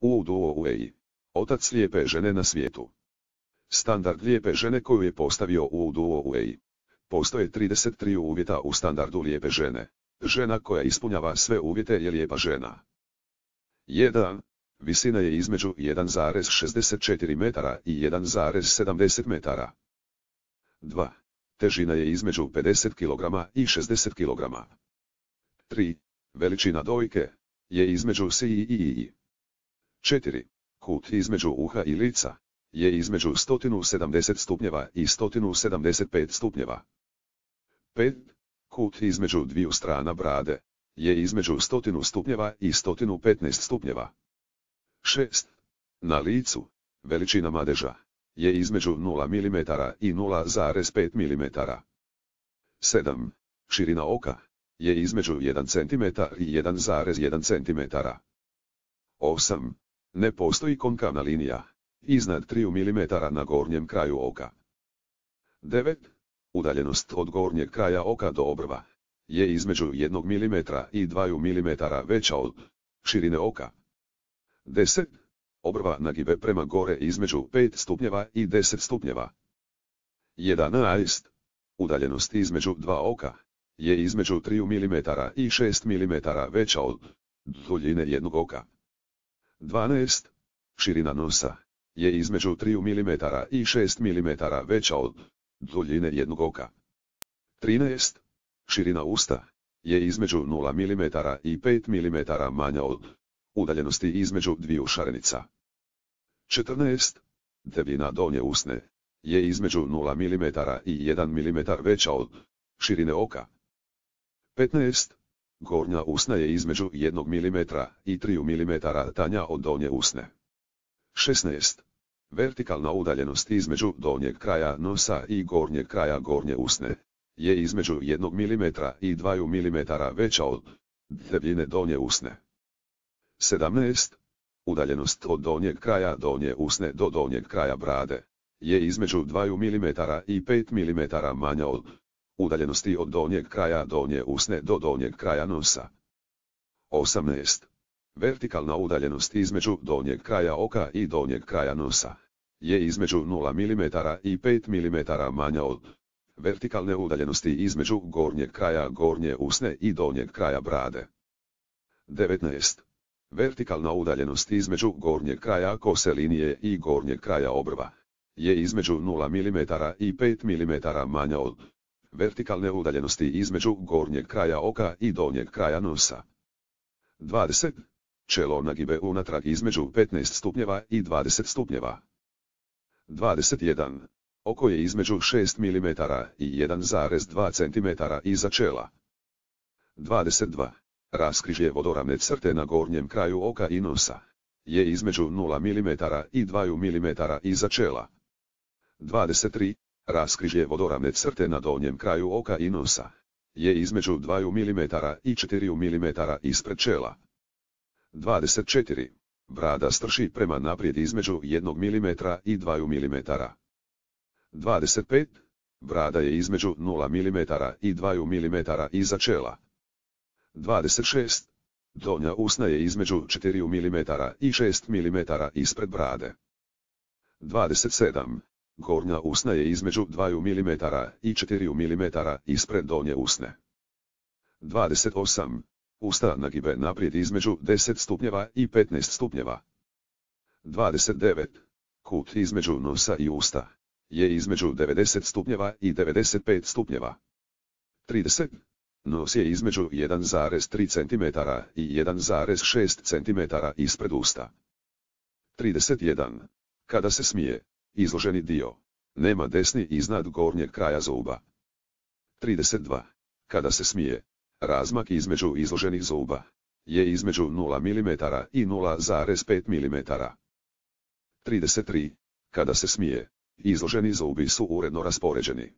Uduo Uei. Otac lijepe žene na svijetu. Standard lijepe žene koju je postavio Uduo Uei. Postoje 33 uvjeta u standardu lijepe žene. Žena koja ispunjava sve uvjete je lijepa žena. 1. Visina je između 1,64 metara i 1,70 metara. 2. Težina je između 50 kg i 60 kg. 3. Veličina dojke je između si i i i. 4. Kut između uha i lica je između 170 stupnjeva i 175 stupnjeva. 5. Kut između dviju strana brade je između 100 stupnjeva i 115 stupnjeva. 6. Na licu, veličina madeža, je između 0 mm i 0,5 mm. 7. Širina oka, je između 1 cm i 1,1 cm. 8. Ne postoji konkavna linija, iznad 3 mm na gornjem kraju oka. 9. Udaljenost od gornjeg kraja oka do obrva je između 1 mm i 2 mm veća od širine oka. 10. Obrva nagibe prema gore između 5 stupnjeva i 10 stupnjeva. 11. Udaljenost između dva oka je između 3 mm i 6 mm veća od duljine jednog oka. 12. Širina nosa je između 3 mm i 6 mm veća od duljine jednog oka. 13. Širina usta je između 0 mm i 5 mm manja od udaljenosti između dviju šarenica. 14. Debljina donje usne je između 0 mm i 1 mm veća od širine oka. 15. Gornja usna je između 1 mm i 3 mm tanja od donje usne. 16. Vertikalna udaljenost između donjeg kraja nosa i gornjeg kraja gornje usne je između 1 mm i 2 mm veća od debljine donje usne. 17. Udaljenost od donjeg kraja donje usne do donjeg kraja brade je između 2 mm i 5 mm manja od Udaljenosti od donjeg kraja donje usne do donjeg kraja nosa. 18. Vertikalna udaljenost između donjeg kraja oka i donjeg kraja nosa je između 0 mm i 5 mm manja od vertikalne udaljenosti između gornjeg kraja gornje usne i donjeg kraja brade. 19. Vertikalna udaljenost između gornjeg kraja kose linije i gornjeg kraja obrva je između 0 mm i 5 mm manja od vertikalne udaljenosti između gornjeg kraja oka i donjeg kraja nosa. 20. Čelo nagibe unatrag između 15 stupnjeva i 20 stupnjeva. 21. Oko je između 6 mm i 1,2 cm iza čela. 22. Raskrižje vodoravne crte na gornjem kraju oka i nosa. Je između 0 mm i 2 mm iza čela. 23. Raskrižje vodoravne crte na donjem kraju oka i nosa je između 2 mm i 4 mm ispred čela. 24. Brada strši prema naprijed između 1 mm i 2 mm. 25. Brada je između 0 mm i 2 mm iza čela. 26. Donja usna je između 4 mm i 6 mm ispred brade. 27. Gornja usna je između 2 mm i 4 mm ispred donje usne. 28. Usta nagibe naprijed između 10 stupnjeva i 15 stupnjeva. 29. Kut između nosa i usta je između 90 stupnjeva i 95 stupnjeva. 30. Nos je između 1,3 cm i 1,6 cm ispred usta. 31. Kada se smije, Izloženi dio. Nema desni iznad gornjeg kraja zuba. 32. Kada se smije. Razmak između izloženih zuba je između 0 mm i 0,5 mm. 33. Kada se smije, izloženi zubi su uredno raspoređeni.